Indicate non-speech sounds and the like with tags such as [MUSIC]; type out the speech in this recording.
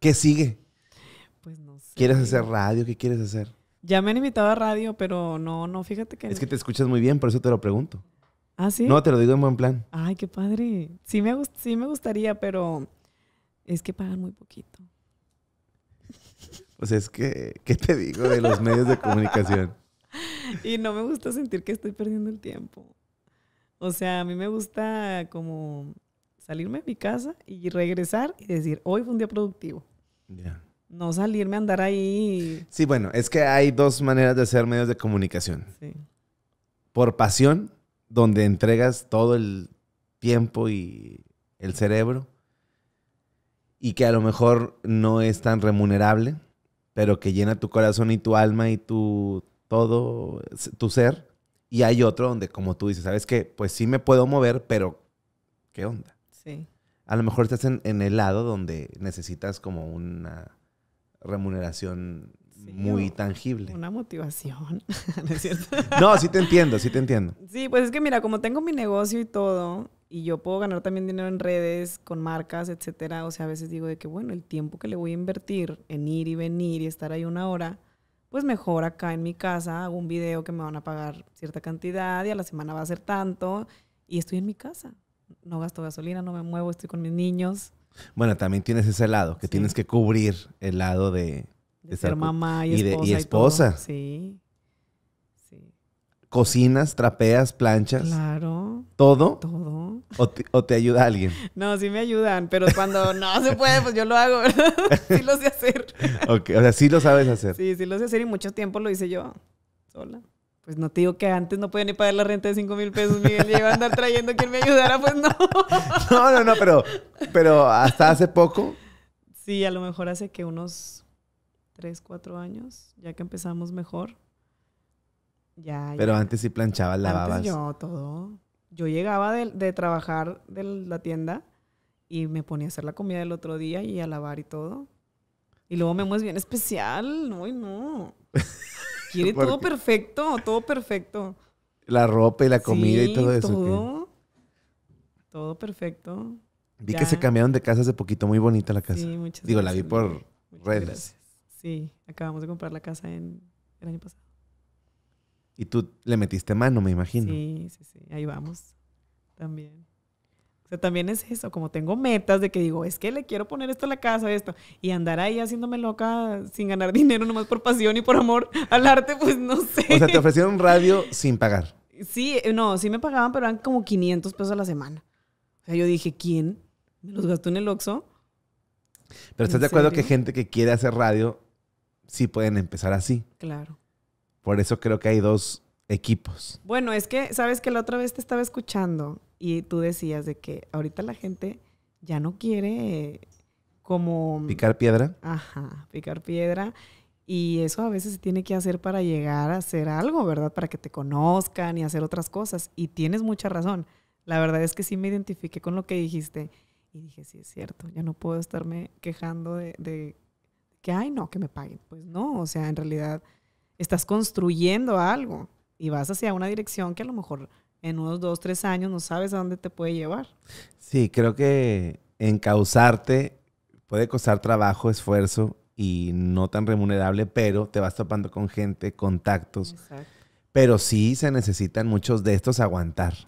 ¿Qué sigue? Pues no sé. ¿Quieres hacer radio? ¿Qué quieres hacer? Ya me han invitado a radio, pero no, no, fíjate que... Es que te escuchas muy bien, por eso te lo pregunto. ¿Ah, sí? No, te lo digo en buen plan. Ay, qué padre. Sí me, sí me gustaría, pero es que pagan muy poquito. O sea, es que, ¿qué te digo de los medios de comunicación? [LAUGHS] y no me gusta sentir que estoy perdiendo el tiempo. O sea, a mí me gusta como salirme de mi casa y regresar y decir, hoy fue un día productivo. No salirme a andar ahí. Sí, bueno, es que hay dos maneras de hacer medios de comunicación. Sí. Por pasión, donde entregas todo el tiempo y el cerebro, y que a lo mejor no es tan remunerable, pero que llena tu corazón y tu alma y tu todo, tu ser. Y hay otro donde, como tú dices, ¿sabes qué? Pues sí me puedo mover, pero ¿qué onda? Sí a lo mejor estás en, el lado donde necesitas como una remuneración muy tangible. Una motivación. [LAUGHS] ¿No, es cierto? no, sí te entiendo, sí te entiendo. Sí, pues es que mira, como tengo mi negocio y todo, y yo puedo ganar también dinero en redes, con marcas, etcétera. O sea, a veces digo de que, bueno, el tiempo que le voy a invertir en ir y venir y estar ahí una hora, pues mejor acá en mi casa hago un video que me van a pagar cierta cantidad y a la semana va a ser tanto y estoy en mi casa no gasto gasolina, no me muevo, estoy con mis niños. Bueno, también tienes ese lado, que tienes que cubrir el lado de, ser mamá y, esposa. esposa. Sí. sí. Cocinas, trapeas, planchas. Claro. ¿Todo? Todo. ¿O te, ayuda alguien? [LAUGHS] No, sí me ayudan, pero cuando no se puede, pues yo lo hago, [LAUGHS] Sí lo sé hacer. [LAUGHS] okay o sea, sí lo sabes hacer. Sí, sí lo sé hacer y mucho tiempo lo hice yo sola. Pues no te digo que antes no podía ni pagar la renta de 5 mil pesos, Miguel, y iba a andar trayendo quien me ayudara, pues no. [LAUGHS] No, no, no, pero, pero hasta hace poco. Sí, a lo mejor hace que unos 3, 4 años, ya que empezamos mejor. Ya, pero antes sí planchabas, lavabas. Antes yo todo. Yo llegaba de, trabajar de la tienda y me ponía a hacer la comida del otro día y a lavar y todo. Y luego me es bien especial. Uy, no. [LAUGHS] Quiere todo perfecto, todo perfecto. La ropa y la comida y todo eso. Todo, todo perfecto. Vi que se cambiaron de casa hace poquito, muy bonita la casa. Sí, muchas Digo, la vi por redes. Sí, acabamos de comprar la casa en el año pasado. Y tú le metiste mano, me imagino. Sí, sí, sí, ahí vamos también. O sea, también es eso, como tengo metas de que digo, es que le quiero poner esto a la casa, esto, y andar ahí haciéndome loca sin ganar [LAUGHS] dinero, nomás por pasión y por amor al arte, pues no sé. O sea, te [LAUGHS] ofrecieron radio sin pagar. Sí, eh, no, sí me pagaban, pero eran como 500 pesos a la semana. O sea, yo dije, ¿quién? ¿Me los gastó en el Oxxo? Pero estás de acuerdo que gente que quiere hacer radio, sí pueden empezar así. Claro. Por eso creo que hay dos equipos. Bueno, es que, ¿sabes que la otra vez te estaba escuchando y tú decías de que ahorita la gente ya no quiere como... Picar piedra. Ajá, picar piedra. Y eso a veces se tiene que hacer para llegar a hacer algo, ¿verdad? Para que te conozcan y hacer otras cosas. Y tienes mucha razón. La verdad es que sí me identifiqué con lo que dijiste. Y dije, sí, es cierto, ya no puedo estarme quejando de, que, ay, no, que me paguen. Pues no, o sea, en realidad estás construyendo algo y vas hacia una dirección que a lo mejor en unos dos, tres años no sabes a dónde te puede llevar. Sí, creo que encauzarte puede costar trabajo, esfuerzo y no tan remunerable, pero te vas topando con gente, contactos. Pero sí se necesitan muchos de estos aguantar.